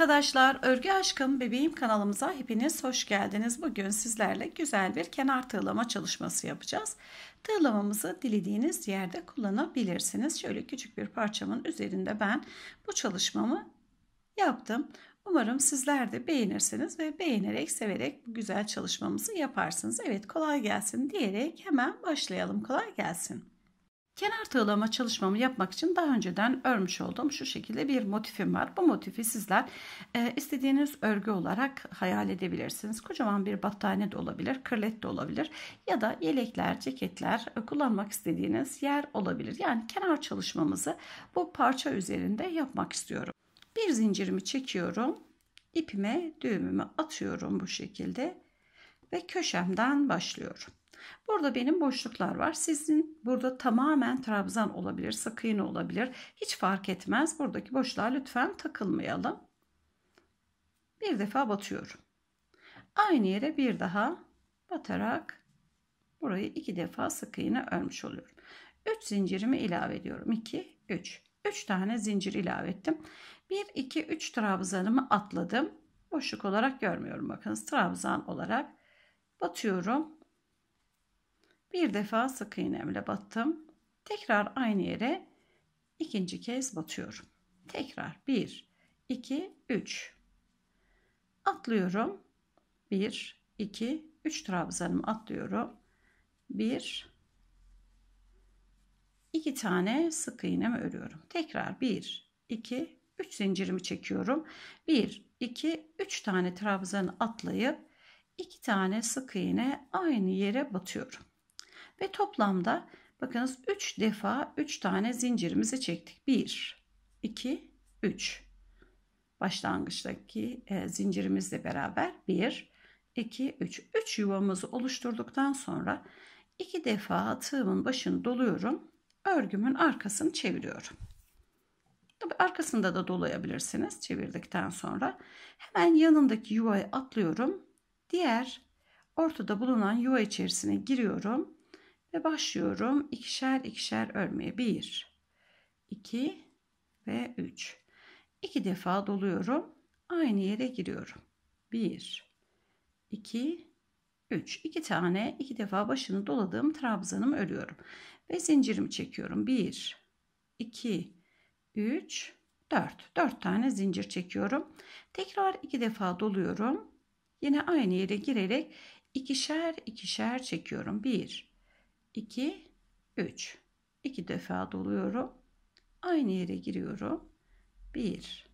arkadaşlar, Örgü Aşkım Bebeğim kanalımıza hepiniz hoş geldiniz. Bugün sizlerle güzel bir kenar tığlama çalışması yapacağız. Tığlamamızı dilediğiniz yerde kullanabilirsiniz. Şöyle küçük bir parçamın üzerinde ben bu çalışmamı yaptım. Umarım sizler de beğenirsiniz ve beğenerek, severek bu güzel çalışmamızı yaparsınız. Evet kolay gelsin diyerek hemen başlayalım. Kolay gelsin. Kenar tığlama çalışmamı yapmak için daha önceden örmüş olduğum şu şekilde bir motifim var. Bu motifi sizler e, istediğiniz örgü olarak hayal edebilirsiniz. Kocaman bir battaniye de olabilir, kırlet de olabilir ya da yelekler, ceketler e, kullanmak istediğiniz yer olabilir. Yani kenar çalışmamızı bu parça üzerinde yapmak istiyorum. Bir zincirimi çekiyorum. ipime düğümümü atıyorum bu şekilde ve köşemden başlıyorum. Burada benim boşluklar var. Sizin burada tamamen trabzan olabilir, sık iğne olabilir. Hiç fark etmez. Buradaki boşluğa lütfen takılmayalım. Bir defa batıyorum. Aynı yere bir daha batarak burayı iki defa sık iğne örmüş oluyorum. 3 zincirimi ilave ediyorum. 2, 3. 3 tane zincir ilave ettim. 1, 2, 3 trabzanımı atladım. Boşluk olarak görmüyorum. Bakınız trabzan olarak batıyorum. Bir defa sık iğnemle battım. Tekrar aynı yere ikinci kez batıyorum. Tekrar 1 2 3 atlıyorum. 1 2 3 trabzanımı atlıyorum. 1 2 tane sık iğnemi örüyorum. Tekrar 1 2 3 zincirimi çekiyorum. 1 2 3 tane trabzanı atlayıp 2 tane sık iğne aynı yere batıyorum. Ve toplamda bakınız 3 defa 3 tane zincirimizi çektik. 1, 2, 3. Başlangıçtaki e, zincirimizle beraber 1, 2, 3. 3 yuvamızı oluşturduktan sonra 2 defa tığımın başını doluyorum. Örgümün arkasını çeviriyorum. Tabi arkasında da dolayabilirsiniz çevirdikten sonra. Hemen yanındaki yuvaya atlıyorum Diğer ortada bulunan yuva içerisine giriyorum ve başlıyorum ikişer ikişer örmeye. 1, 2 ve 3. 2 defa doluyorum. Aynı yere giriyorum. 1, 2, 3. 2 tane iki defa başını doladığım trabzanımı örüyorum. Ve zincirimi çekiyorum. 1, 2, 3, 4. 4 tane zincir çekiyorum. Tekrar 2 defa doluyorum. Yine aynı yere girerek ikişer ikişer çekiyorum. 1, 2, 3. 2 defa doluyorum. Aynı yere giriyorum. 1,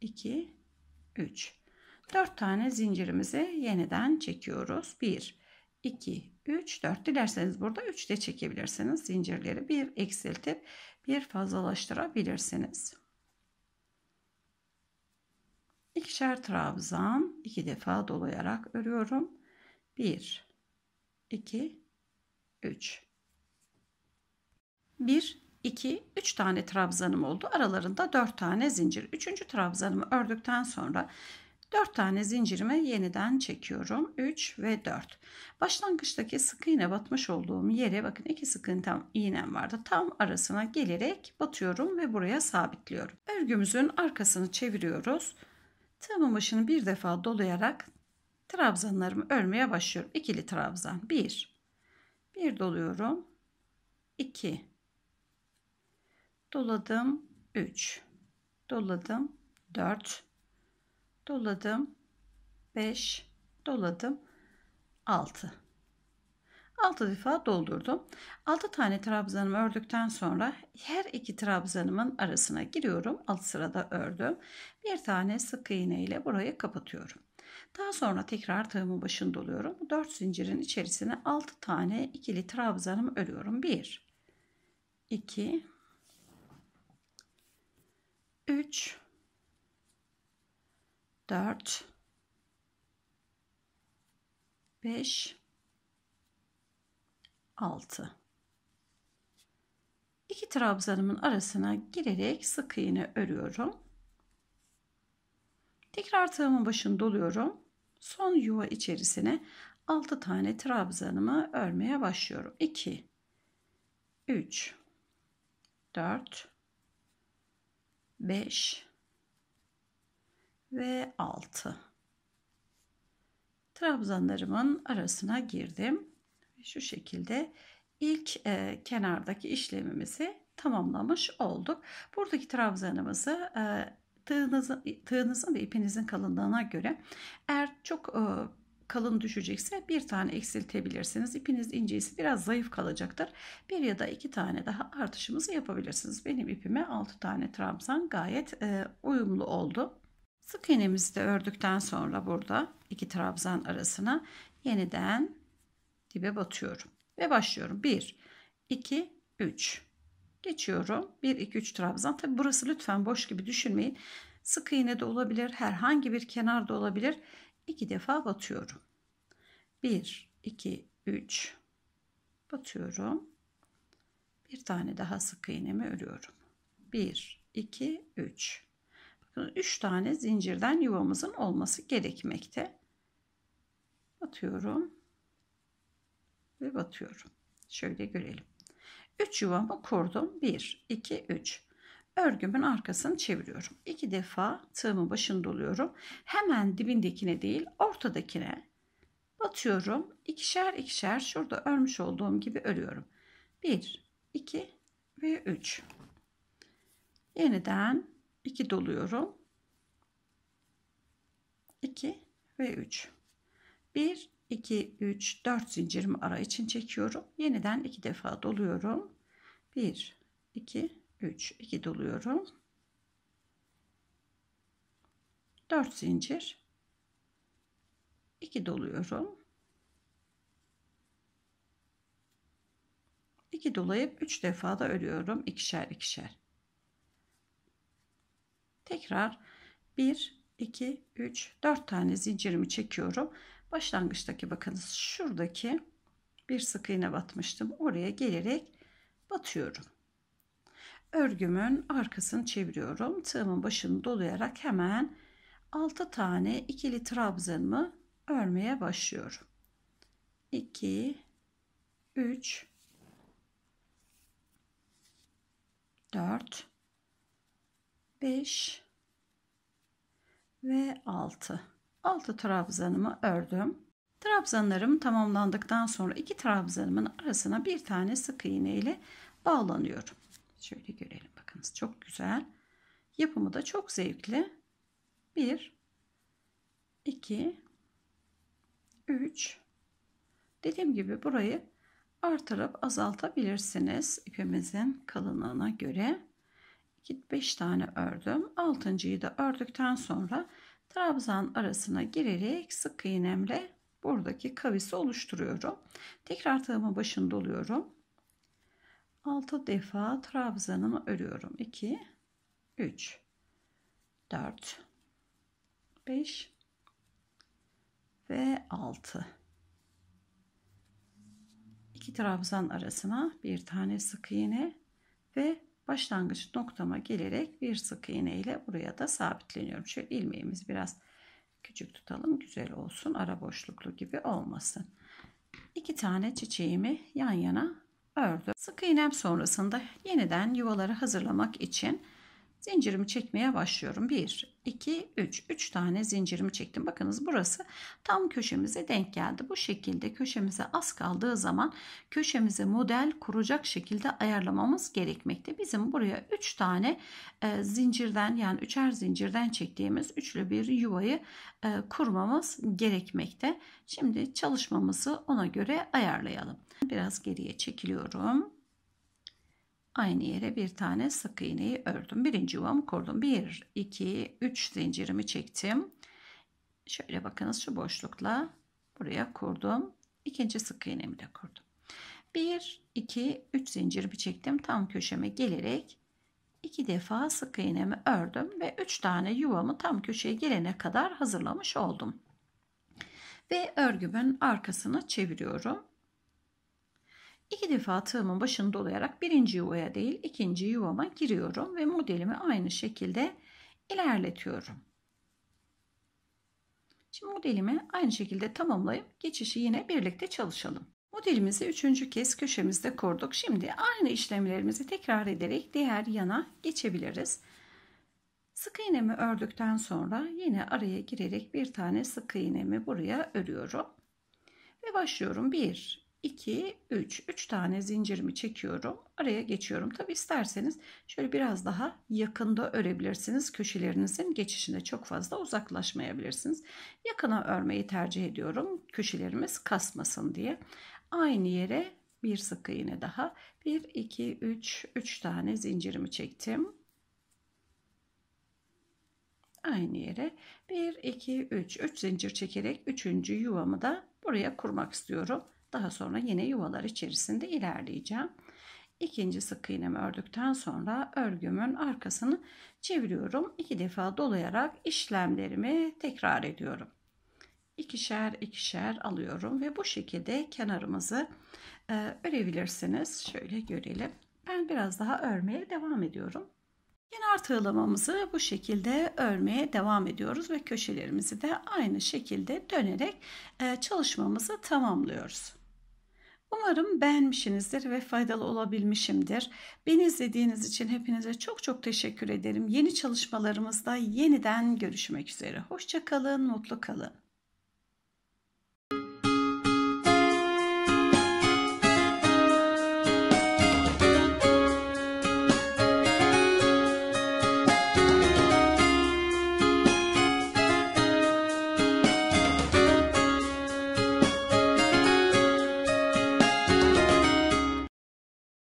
2, 3. 4 tane zincirimizi yeniden çekiyoruz. 1, 2, 3, 4. Dilerseniz burada 3 de çekebilirsiniz. Zincirleri bir eksiltip bir fazlalaştırabilirsiniz ikişer trabzan iki defa dolayarak örüyorum. 1 2 3 1 2 3 tane trabzanım oldu. Aralarında 4 tane zincir. 3. trabzanımı ördükten sonra 4 tane zincirime yeniden çekiyorum. 3 ve 4. Başlangıçtaki sık iğne batmış olduğum yere bakın iki sık iğnem vardı. Tam arasına gelerek batıyorum ve buraya sabitliyorum. Örgümüzün arkasını çeviriyoruz. Tığımın başını bir defa dolayarak trabzanlarımı örmeye başlıyorum. İkili trabzan. 1 1 doluyorum. 2 doladım. 3 doladım. 4 doladım. 5 doladım. 6 6 defa doldurdum. 6 tane trabzanımı ördükten sonra her iki trabzanımın arasına giriyorum. Alt sırada ördüm. Bir tane sık iğne ile burayı kapatıyorum. Daha sonra tekrar tığımın başını doluyorum. 4 zincirin içerisine 6 tane ikili trabzanımı örüyorum. 1 2 3 4 5 6. İki trabzanımın arasına girerek sık iğne örüyorum. Tekrar tığımın başını doluyorum. Son yuva içerisine 6 tane trabzanımı örmeye başlıyorum. 2 3 4 5 ve 6 trabzanlarımın arasına girdim şu şekilde ilk e, kenardaki işlemimizi tamamlamış olduk. Buradaki trabzanımızı e, tığınızın, tığınızın ve ipinizin kalınlığına göre eğer çok e, kalın düşecekse bir tane eksiltebilirsiniz. İpiniz inceyse biraz zayıf kalacaktır. Bir ya da iki tane daha artışımızı yapabilirsiniz. Benim ipime 6 tane trabzan gayet e, uyumlu oldu. Sık iğnemizi de ördükten sonra burada iki trabzan arasına yeniden dibe batıyorum. Ve başlıyorum. 1, 2, 3. Geçiyorum. 1, 2, 3 trabzan. Tabi burası lütfen boş gibi düşünmeyin. Sık iğne de olabilir. Herhangi bir kenar da olabilir. 2 defa batıyorum. 1, 2, 3. Batıyorum. Bir tane daha sık iğnemi örüyorum. 1, 2, 3. Bakın 3 tane zincirden yuvamızın olması gerekmekte. Batıyorum ve batıyorum. Şöyle görelim. 3 yuvamı kurdum. 1, 2, 3. Örgümün arkasını çeviriyorum. 2 defa tığımın başını doluyorum. Hemen dibindekine değil ortadakine batıyorum. İkişer ikişer şurada örmüş olduğum gibi örüyorum. 1, 2 ve 3. Yeniden 2 doluyorum. 2 ve 3. 1, 2, 3, 4 zincirimi ara için çekiyorum. Yeniden 2 defa doluyorum. 1, 2, 3, 2 doluyorum. 4 zincir. 2 doluyorum. 2 dolayıp 3 defa da örüyorum. ikişer ikişer. Tekrar 1, 2, 3, 4 tane zincirimi çekiyorum. Başlangıçtaki bakınız şuradaki bir sık iğne batmıştım. Oraya gelerek batıyorum. Örgümün arkasını çeviriyorum. Tığımın başını dolayarak hemen 6 tane ikili trabzanımı örmeye başlıyorum. 2 3 4 5 ve 6 6 trabzanımı ördüm. Trabzanlarım tamamlandıktan sonra iki trabzanımın arasına bir tane sık iğne ile bağlanıyorum. Şöyle görelim bakınız çok güzel. Yapımı da çok zevkli. 1 2 3 Dediğim gibi burayı artırıp azaltabilirsiniz ipimizin kalınlığına göre. 5 tane ördüm. 6.yı da ördükten sonra trabzan arasına girerek sık iğnemle buradaki kavisi oluşturuyorum. Tekrar tığımın başını doluyorum. 6 defa trabzanımı örüyorum. 2 3 4 5 ve 6 2 trabzan arasına bir tane sık iğne ve başlangıç noktama gelerek bir sık iğne ile buraya da sabitleniyorum. Şöyle ilmeğimizi biraz küçük tutalım güzel olsun ara boşluklu gibi olmasın. İki tane çiçeğimi yan yana ördüm. Sık iğnem sonrasında yeniden yuvaları hazırlamak için zincirimi çekmeye başlıyorum. 1 2, 3. 3 tane zincirimi çektim. Bakınız burası tam köşemize denk geldi. Bu şekilde köşemize az kaldığı zaman köşemize model kuracak şekilde ayarlamamız gerekmekte. Bizim buraya 3 tane e, zincirden yani üçer zincirden çektiğimiz üçlü bir yuvayı e, kurmamız gerekmekte. Şimdi çalışmamızı ona göre ayarlayalım. Biraz geriye çekiliyorum aynı yere bir tane sık iğneyi ördüm. Birinci yuvamı kurdum. 1, 2, 3 zincirimi çektim. Şöyle bakınız şu boşlukla buraya kurdum. İkinci sık iğnemi de kurdum. 1, 2, 3 zincirimi çektim. Tam köşeme gelerek iki defa sık iğnemi ördüm ve 3 tane yuvamı tam köşeye gelene kadar hazırlamış oldum. Ve örgümün arkasını çeviriyorum. İki defa tığımın başını dolayarak birinci yuvaya değil ikinci yuvama giriyorum ve modelimi aynı şekilde ilerletiyorum. Şimdi modelimi aynı şekilde tamamlayıp geçişi yine birlikte çalışalım. Modelimizi üçüncü kez köşemizde kurduk. Şimdi aynı işlemlerimizi tekrar ederek diğer yana geçebiliriz. Sık iğnemi ördükten sonra yine araya girerek bir tane sık iğnemi buraya örüyorum. Ve başlıyorum. 1, 2, 3. 3 tane zincirimi çekiyorum. Araya geçiyorum. Tabi isterseniz şöyle biraz daha yakında örebilirsiniz. Köşelerinizin geçişinde çok fazla uzaklaşmayabilirsiniz. Yakına örmeyi tercih ediyorum. Köşelerimiz kasmasın diye. Aynı yere bir sık iğne daha. 1, 2, 3. 3 tane zincirimi çektim. Aynı yere 1, 2, 3. 3 zincir çekerek 3. yuvamı da buraya kurmak istiyorum. Daha sonra yine yuvalar içerisinde ilerleyeceğim. İkinci sık iğnemi ördükten sonra örgümün arkasını çeviriyorum. İki defa dolayarak işlemlerimi tekrar ediyorum. İkişer ikişer alıyorum ve bu şekilde kenarımızı e, örebilirsiniz. Şöyle görelim. Ben biraz daha örmeye devam ediyorum. Kenar tığlamamızı bu şekilde örmeye devam ediyoruz ve köşelerimizi de aynı şekilde dönerek e, çalışmamızı tamamlıyoruz. Umarım beğenmişsinizdir ve faydalı olabilmişimdir. Beni izlediğiniz için hepinize çok çok teşekkür ederim. Yeni çalışmalarımızda yeniden görüşmek üzere. Hoşçakalın, mutlu kalın.